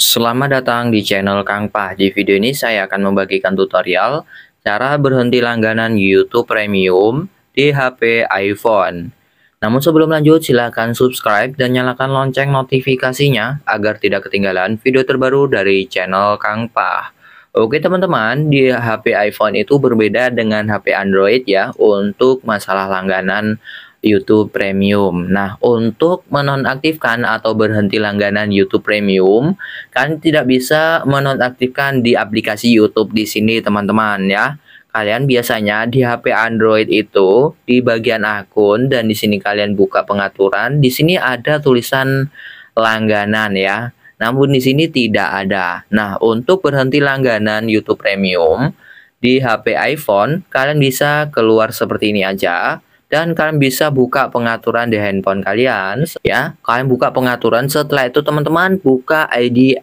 Selamat datang di channel Kang Pah. Di video ini saya akan membagikan tutorial cara berhenti langganan YouTube Premium di HP iPhone. Namun sebelum lanjut silahkan subscribe dan nyalakan lonceng notifikasinya agar tidak ketinggalan video terbaru dari channel Kang Pah. Oke teman-teman, di HP iPhone itu berbeda dengan HP Android ya untuk masalah langganan YouTube Premium. Nah, untuk menonaktifkan atau berhenti langganan YouTube Premium, kalian tidak bisa menonaktifkan di aplikasi YouTube di sini, teman-teman ya. Kalian biasanya di HP Android itu di bagian akun dan di sini kalian buka pengaturan, di sini ada tulisan langganan ya. Namun di sini tidak ada. Nah, untuk berhenti langganan YouTube Premium di HP iPhone, kalian bisa keluar seperti ini aja dan kalian bisa buka pengaturan di handphone kalian ya kalian buka pengaturan setelah itu teman-teman buka ID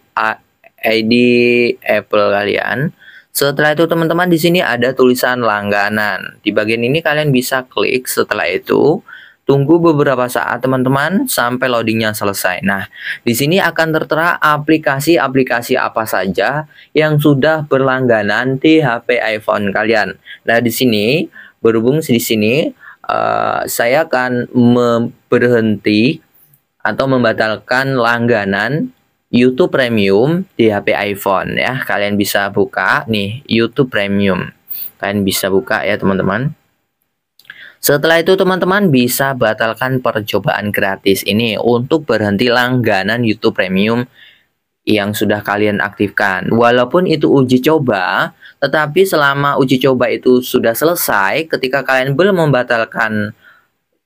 ID Apple kalian setelah itu teman-teman di sini ada tulisan langganan di bagian ini kalian bisa klik setelah itu Tunggu beberapa saat teman-teman sampai loadingnya selesai. Nah, di sini akan tertera aplikasi-aplikasi apa saja yang sudah berlangganan di HP iPhone kalian. Nah, di sini berhubung di sini Eh, saya akan berhenti atau membatalkan langganan YouTube Premium di HP iPhone ya. Kalian bisa buka nih YouTube Premium. Kalian bisa buka ya teman-teman. Setelah itu teman-teman bisa batalkan percobaan gratis ini untuk berhenti langganan YouTube Premium yang sudah kalian aktifkan. Walaupun itu uji coba, tetapi selama uji coba itu sudah selesai, ketika kalian belum membatalkan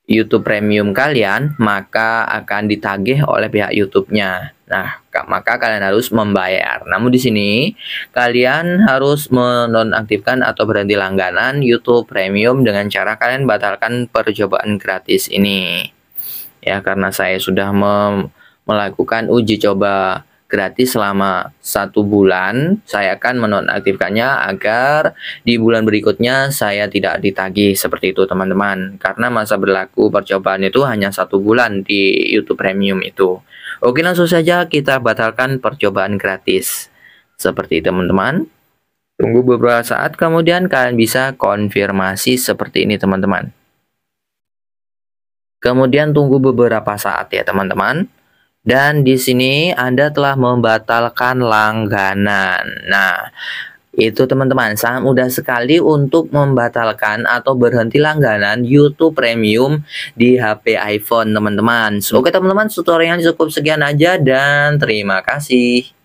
YouTube Premium kalian, maka akan ditagih oleh pihak YouTube-nya. Nah, maka kalian harus membayar. Namun di sini kalian harus menonaktifkan atau berhenti langganan YouTube Premium dengan cara kalian batalkan percobaan gratis ini. Ya, karena saya sudah melakukan uji coba gratis selama satu bulan, saya akan menonaktifkannya agar di bulan berikutnya saya tidak ditagih seperti itu teman-teman. Karena masa berlaku percobaan itu hanya satu bulan di YouTube Premium itu. Oke langsung saja kita batalkan percobaan gratis. Seperti teman-teman. Tunggu beberapa saat kemudian kalian bisa konfirmasi seperti ini teman-teman. Kemudian tunggu beberapa saat ya teman-teman. Dan di sini Anda telah membatalkan langganan. Nah, itu teman-teman sangat mudah sekali untuk membatalkan atau berhenti langganan YouTube Premium di HP iPhone teman-teman. Oke teman-teman tutorialnya cukup sekian aja dan terima kasih.